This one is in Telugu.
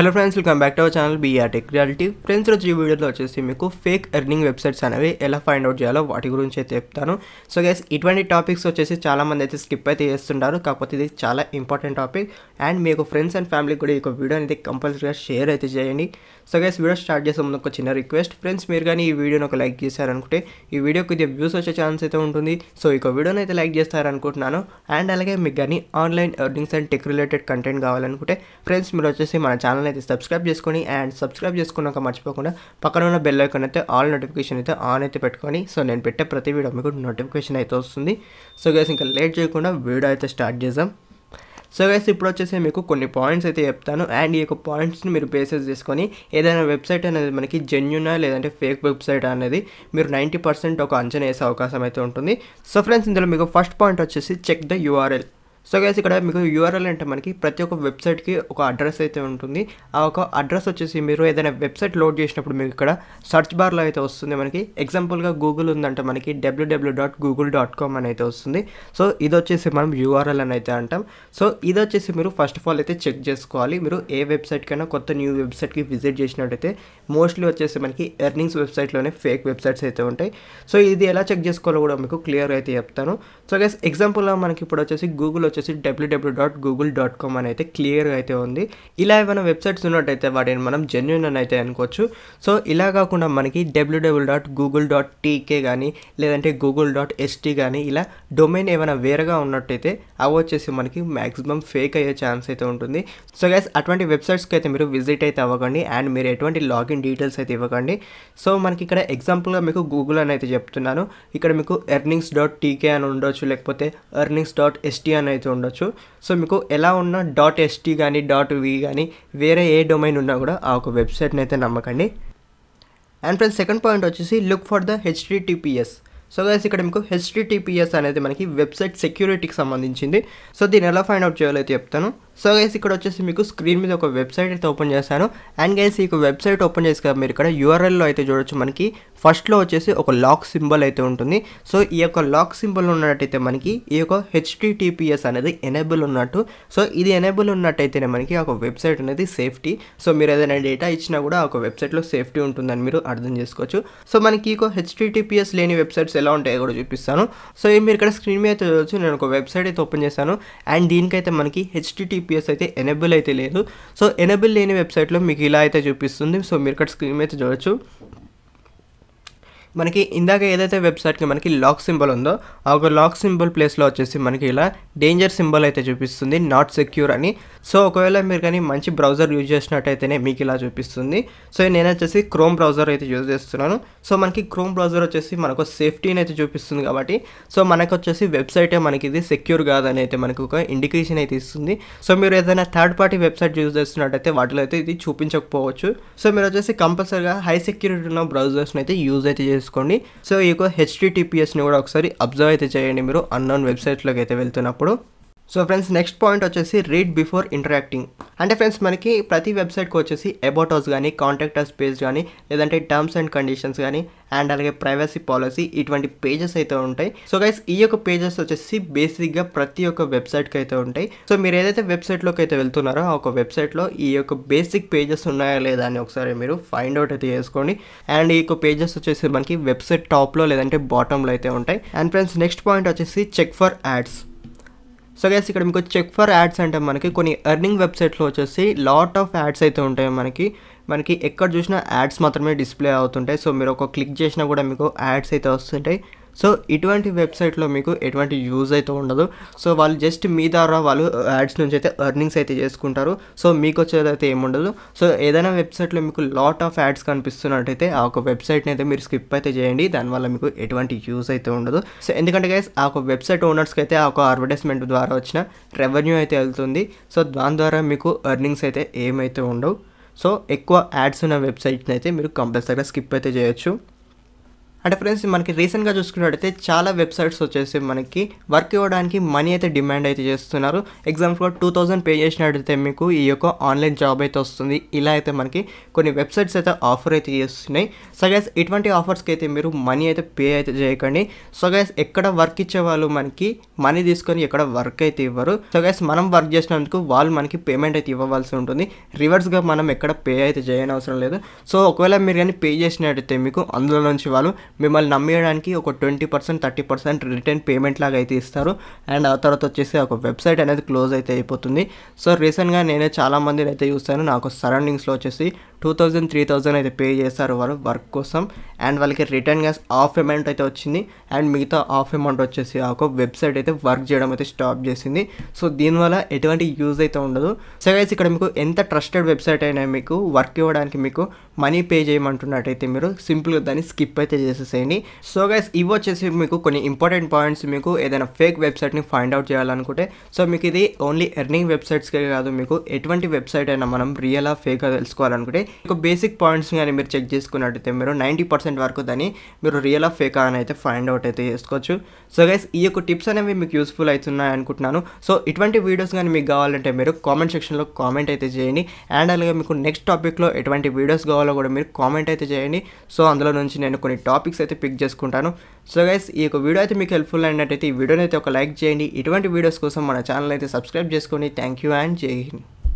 hello friends welcome back to our channel B R tech reality friends రోజు ఈ వీడియోలో వచ్చేసి మీకు ఫేక్ ఎర్నింగ్ వెబ్సైట్స్ అనేవి ఎలా ఫైండ్ అవుట్ చేయాలో వాటి గురించి అయితే చెప్తాను సో గైస్ ఇటువంటి టాపిక్స్ వచ్చేసి చాలామంది అయితే స్కిప్ అయితే చేస్తుంటారు కాకపోతే ఇది చాలా ఇంపార్టెంట్ టాపిక్ అండ్ మీకు ఫ్రెండ్స్ అండ్ ఫ్యామిలీకి కూడా ఈ వీడియో అనేది కంపల్సరీగా షేర్ అయితే చేయండి సో గైస్ వీడియో స్టార్ట్ చేసే ముందు ఒక చిన్న రిక్వెస్ట్ ఫ్రెండ్స్ మీరు కానీ ఈ వీడియోని ఒక లైక్ చేశారనుకుంటే ఈ వీడియో కొద్దిగా వ్యూస్ వచ్చే ఛాన్స్ అయితే ఉంటుంది సో ఈ వీడియోని అయితే లైక్ చేస్తారనుకుంటున్నాను అండ్ అలాగే మీకు కానీ online earnings and tech related content కావాలనుకుంటే ఫ్రెండ్స్ మీరు వచ్చేసి మన ఛానల్ ఛానల్ అయితే సబ్స్క్రైబ్ చేసుకొని అండ్ సబ్స్క్రైబ్ చేసుకున్నాక మర్చిపోకుండా పక్కన ఉన్న బెల్ ఐకన్ అయితే ఆల్ నోటిఫికేషన్ అయితే ఆన్ అయితే పెట్టుకొని సో నేను పెట్టే ప్రతి వీడియో మీకు నోటిఫికేషన్ అయితే వస్తుంది సో గైస్ ఇంకా లేట్ చేయకుండా వీడియో అయితే స్టార్ట్ చేద్దాం సో గైస్ ఇప్పుడు వచ్చేసి మీకు కొన్ని పాయింట్స్ అయితే చెప్తాను అండ్ ఈ యొక్క పాయింట్స్ని మీరు బేసెస్ చేసుకొని ఏదైనా వెబ్సైట్ అనేది మనకి జెన్యునా లేదంటే ఫేక్ వెబ్సైట్ అనేది మీరు నైంటీ పర్సెంట్ ఒక అంచనా వేసే అవకాశం అయితే ఉంటుంది సో ఫ్రెండ్స్ ఇందులో మీకు ఫస్ట్ పాయింట్ వచ్చేసి check the URL so guys ఇక్కడ మీకు యూఆర్ఎల్ అంటే మనకి ప్రతి ఒక్క వెబ్సైట్కి ఒక అడ్రస్ అయితే ఉంటుంది ఆ ఒక అడ్రస్ వచ్చేసి మీరు ఏదైనా వెబ్సైట్ లోడ్ చేసినప్పుడు మీకు ఇక్కడ సర్చ్ బార్లో అయితే వస్తుంది మనకి ఎగ్జాంపుల్గా గూగుల్ ఉందంటే మనకి W W dot Google dot com అని అయితే వస్తుంది సో ఇది వచ్చేసి మనం యూఆర్ఎల్ అని అయితే అంటాం సో ఇది వచ్చేసి మీరు ఫస్ట్ ఆఫ్ ఆల్ అయితే చెక్ చేసుకోవాలి మీరు ఏ వెబ్సైట్కైనా కొత్త న్యూ వెబ్సైట్కి విజిట్ చేసినట్టయితే మోస్ట్లీ వచ్చేసి మనకి ఎర్నింగ్స్ వెబ్సైట్లోనే ఫేక్ వెబ్సైట్స్ అయితే ఉంటాయి సో ఇది ఎలా చెక్ చేసుకోవాలో కూడా మీకు క్లియర్ అయితే చెప్తాను సో గైస్ ఎగ్జాంపుల్గా మనకి ఇప్పుడు వచ్చేసి గూగుల్ వచ్చేసి WWW dot Google dot com అని అయితే క్లియర్గా అయితే ఉంది ఇలా ఏమైనా వెబ్సైట్స్ ఉన్నట్టయితే వాటిని మనం జెన్యున్ అని అయితే అనుకోవచ్చు సో ఇలా కాకుండా మనకి W W dot Google dot TK కానీ లేదంటే గూగుల్ డాట్ ఎస్టీ కానీ ఇలా డొమైన్ ఏమైనా వేరేగా ఉన్నట్టయితే అవి వచ్చేసి మనకి మ్యాక్సిమం ఫేక్ అయ్యే ఛాన్స్ అయితే ఉంటుంది సో గైస్ అటువంటి వెబ్సైట్స్కి అయితే మీరు విజిట్ అయితే అవ్వకండి అండ్ మీరు ఎటువంటి లాగిన్ నేను డీటెయిల్స్ అయితే ఇవ్వకండి సో మనకి ఇక్కడ ఎగ్జాంపుల్గా మీకు గూగుల్ అని అయితే చెప్తున్నాను ఇక్కడ మీకు ఎర్నింగ్స్ డాట్ టీకే అని ఉండొచ్చు లేకపోతే ఎర్నింగ్స్ డాట్ ఎస్టీ అని అయితే ఉండొచ్చు సో మీకు ఎలా ఉన్నా డాట్ ఎస్టీ కానీ డాట్ వి కానీ వేరే ఏ డొమైన్ ఉన్నా కూడా ఆ ఒక వెబ్సైట్ని అయితే నమ్మకండి అండ్ ఫ్రెండ్స్ సెకండ్ పాయింట్ వచ్చేసి look for the HTTPS so guys ఇక్కడ మీకు హెచ్డిటిపిఎస్ అనేది మనకి వెబ్సైట్ సెక్యూరిటీకి సంబంధించింది సో దీన్ని ఎలా ఫైండ్ అవుట్ చేయాలో అయితే చెప్తాను సో గైస్ ఇక్కడ వచ్చేసి మీకు స్క్రీన్ మీద ఒక వెబ్సైట్ అయితే ఓపెన్ చేశాను అండ్ గైస్ ఈ వెబ్సైట్ ఓపెన్ చేసి కదా మీరు ఇక్కడ యూఆర్ఎల్లో అయితే చూడొచ్చు మనకి ఫస్ట్లో వచ్చేసి ఒక లాక్ సింబల్ అయితే ఉంటుంది సో ఈ యొక్క లాక్ సింబల్ ఉన్నట్టయితే మనకి ఈ యొక్క హెచ్టిటిపిఎస్ అనేది ఎనేబుల్ ఉన్నట్టు సో ఇది ఎనేబుల్ ఉన్నట్టయితేనే మనకి ఒక వెబ్సైట్ అనేది సేఫ్టీ సో మీరు ఏదైనా డేటా ఇచ్చినా కూడా ఒక వెబ్సైట్లో సేఫ్టీ ఉంటుందని మీరు అర్థం చేసుకోవచ్చు సో మనకి ఈ హెచ్టిటిపిఎస్ లేని వెబ్సైట్స్ ఎలా ఉంటాయో కూడా చూపిస్తాను సో మీరు ఇక్కడ స్క్రీన్ మీద చూడొచ్చు నేను ఒక వెబ్సైట్ అయితే ఓపెన్ చేశాను అండ్ దీనికైతే మనకి హెచ్టిటిపి యూపీఎస్ అయితే ఎనేబుల్ అయితే లేదు సో ఎనేబుల్ లేని వెబ్సైట్లో మీకు ఇలా అయితే చూపిస్తుంది సో మీరు ఇక్కడ స్క్రీన్ అయితే చూడొచ్చు మనకి ఇందాక ఏదైతే వెబ్సైట్కి మనకి లాక్ సింబల్ ఉందో ఆ ఒక లాక్ సింబల్ ప్లేస్లో వచ్చేసి మనకి ఇలా డేంజర్ సింబల్ అయితే చూపిస్తుంది నాట్ సెక్యూర్ అని సో ఒకవేళ మీరు కానీ మంచి బ్రౌజర్ యూజ్ చేసినట్టయితేనే మీకు ఇలా చూపిస్తుంది సో నేను వచ్చేసి క్రోమ్ బ్రౌజర్ అయితే యూజ్ చేస్తున్నాను సో మనకి క్రోమ్ బ్రౌజర్ వచ్చేసి మనకు సేఫ్టీని అయితే చూపిస్తుంది కాబట్టి సో మనకు వచ్చేసి వెబ్సైటే మనకి ఇది సెక్యూర్ కాదని అయితే మనకు ఒక ఇండికేషన్ అయితే ఇస్తుంది సో మీరు ఏదైనా థర్డ్ పార్టీ వెబ్సైట్ యూజ్ చేస్తున్నట్టయితే వాటిలో అయితే ఇది చూపించకపోవచ్చు సో మీరు వచ్చేసి కంపల్సరీగా హై సెక్యూరిటీ ఉన్న బ్రౌజర్స్ని అయితే యూజ్ అయితే చేసుకోండి సో ఈ యొక్క హెచ్డిటిపిఎస్ని కూడా ఒకసారి అబ్జర్వ్ అయితే చేయండి మీరు అన్నోన్ వెబ్సైట్లోకి అయితే వెళ్తున్నప్పుడు ఇప్పుడు సో ఫ్రెండ్స్ నెక్స్ట్ పాయింట్ వచ్చేసి రీడ్ బిఫోర్ ఇంటరాక్టింగ్ అంటే ఫ్రెండ్స్ మనకి ప్రతి వెబ్సైట్కి వచ్చేసి అబౌటర్స్ కానీ కాంటాక్టర్స్ పేజ్ కానీ లేదంటే టర్మ్స్ అండ్ కండిషన్స్ కానీ అండ్ అలాగే ప్రైవసీ పాలసీ ఇటువంటి పేజెస్ అయితే ఉంటాయి సో గైస్ ఈ యొక్క పేజెస్ వచ్చేసి బేసిక్గా ప్రతి ఒక్క వెబ్సైట్కి అయితే ఉంటాయి సో మీరు ఏదైతే వెబ్సైట్లోకి అయితే వెళ్తున్నారో ఆ ఒక వెబ్సైట్లో ఈ యొక్క బేసిక్ పేజెస్ ఉన్నాయా లేదా అని ఒకసారి మీరు ఫైండ్ అవుట్ అయితే చేసుకోండి అండ్ ఈ యొక్క పేజెస్ వచ్చేసి మనకి వెబ్సైట్ టాప్లో లేదంటే బాటంలో అయితే ఉంటాయి అండ్ ఫ్రెండ్స్ నెక్స్ట్ పాయింట్ వచ్చేసి check for ads so guys ఇక్కడ మీకు చెక్ ఫర్ యాడ్స్ అంటే మనకి కొన్ని ఎర్నింగ్ వెబ్సైట్లో వచ్చేసి లాట్ ఆఫ్ యాడ్స్ అయితే ఉంటాయి మనకి మనకి ఎక్కడ చూసినా యాడ్స్ మాత్రమే డిస్ప్లే అవుతుంటాయి సో మీరు ఒక క్లిక్ చేసినా కూడా మీకు యాడ్స్ అయితే వస్తుంటాయి సో ఇటువంటి వెబ్సైట్లో మీకు ఎటువంటి యూజ్ అయితే ఉండదు సో వాళ్ళు జస్ట్ మీ ద్వారా వాళ్ళు యాడ్స్ నుంచి అయితే ఎర్నింగ్స్ అయితే చేసుకుంటారు సో మీకు వచ్చేదైతే ఏముండదు సో ఏదైనా వెబ్సైట్లో మీకు లాట్ ఆఫ్ యాడ్స్ కనిపిస్తున్నట్టయితే ఆ ఒక వెబ్సైట్ని అయితే మీరు స్కిప్ అయితే చేయండి దానివల్ల మీకు ఎటువంటి యూజ్ అయితే ఉండదు సో ఎందుకంటే గైస్ ఆ ఒక వెబ్సైట్ ఓనర్స్కి అయితే ఆ ఒక అడ్వర్టైజ్మెంట్ ద్వారా వచ్చిన రెవెన్యూ అయితే వెళ్తుంది సో దాని ద్వారా మీకు ఎర్నింగ్స్ అయితే ఏమైతే ఉండవు సో ఎక్కువ యాడ్స్ ఉన్న వెబ్సైట్ని అయితే మీరు కంపల్సరీగా స్కిప్ అయితే చేయొచ్చు అంటే ఫ్రెండ్స్ మనకి రీసెంట్గా చూసుకున్నట్టయితే చాలా వెబ్సైట్స్ వచ్చేసి మనకి వర్క్ ఇవ్వడానికి మనీ అయితే డిమాండ్ అయితే చేస్తున్నారు ఎగ్జాంపుల్గా టూ థౌజండ్ పే చేసినట్టయితే మీకు ఈ యొక్క ఆన్లైన్ జాబ్ అయితే వస్తుంది ఇలా అయితే మనకి కొన్ని వెబ్సైట్స్ అయితే ఆఫర్ అయితే చేస్తున్నాయి సో గైస్ ఇటువంటి ఆఫర్స్కి అయితే మీరు మనీ అయితే పే అయితే చేయకండి సో గైస్ ఎక్కడ వర్క్ ఇచ్చే వాళ్ళు మనకి మనీ తీసుకొని ఎక్కడ వర్క్ అయితే ఇవ్వరు సో గైస్ మనం వర్క్ చేసినందుకు వాళ్ళు మనకి పేమెంట్ అయితే ఇవ్వవలసి ఉంటుంది రివర్స్గా మనం ఎక్కడ పే అయితే చేయనవసరం లేదు సో ఒకవేళ మీరు కానీ పే చేసినట్టయితే మీకు అందులో నుంచి వాళ్ళు మిమ్మల్ని నమ్మేయడానికి ఒక twenty percent thirty percent return payment లాగా అయితే ఇస్తారు అండ్ ఆ తర్వాత వచ్చేసి ఒక వెబ్సైట్ అనేది క్లోజ్ అయితే అయిపోతుంది సో రీసెంట్గా నేనే చాలామందిని అయితే చూస్తాను నాకు సరౌండింగ్స్లో వచ్చేసి టూ థౌజండ్ త్రీ థౌజండ్ అయితే పే చేస్తారు వారు వర్క్ కోసం అండ్ వాళ్ళకి రిటర్న్ గ్యాస్ హాఫ్ అమౌంట్ అయితే వచ్చింది అండ్ మిగతా హాఫ్ అమౌంట్ వచ్చేసి ఒక వెబ్సైట్ అయితే వర్క్ చేయడం అయితే స్టాప్ చేసింది సో దీనివల్ల ఎటువంటి యూజ్ అయితే ఉండదు సో గైస్ ఇక్కడ మీకు ఎంత ట్రస్టెడ్ వెబ్సైట్ అయినా మీకు వర్క్ ఇవ్వడానికి మీకు మనీ పే చేయమంటున్నట్టయితే మీరు సింపుల్గా దాన్ని స్కిప్ అయితే చేసేసేయండి సో గైస్ ఇవి వచ్చేసి మీకు కొన్ని ఇంపార్టెంట్ పాయింట్స్ మీకు ఏదైనా ఫేక్ వెబ్సైట్ని ఫైండ్ అవుట్ చేయాలనుకుంటే సో మీకు ఇది ఓన్లీ ఎర్నింగ్ వెబ్సైట్స్కే కాదు మీకు ఎటువంటి వెబ్సైట్ అయినా మనం రియలా ఫేక్గా తెలుసుకోవాలనుకుంటే ఒక బేసిక్ పాయింట్స్ కానీ మీరు చెక్ చేసుకున్నట్టయితే మీరు నైంటీ పర్సెంట్ వరకు దాన్ని మీరు రియల్ ఆఫ్ ఫేకా అని అయితే ఫైండ్ అవుట్ అయితే చేసుకోవచ్చు సో గైస్ ఈ యొక్క టిప్స్ అనేవి మీకు యూస్ఫుల్ అవుతున్నాయి అనుకుంటున్నాను సో ఇటువంటి వీడియోస్ కానీ మీకు కావాలంటే మీరు కామెంట్ సెక్షన్లో కామెంట్ అయితే చేయండి అండ్ అలాగే మీకు నెక్స్ట్ టాపిక్లో ఎటువంటి వీడియోస్ కావాలో కూడా మీరు కామెంట్ అయితే చేయండి సో అందులో నుంచి నేను కొన్ని టాపిక్స్ అయితే పిక్ చేసుకుంటాను సో గైస్ ఈ యొక్క వీడియో అయితే మీకు హెల్ప్ఫుల్ అయినట్టయితే ఈ వీడియోని అయితే ఒక లైక్ చేయండి ఇటువంటి వీడియోస్ కోసం మన ఛానల్ అయితే సబ్స్క్రైబ్ చేసుకోండి థ్యాంక్ యూ అండ్ జై హింద్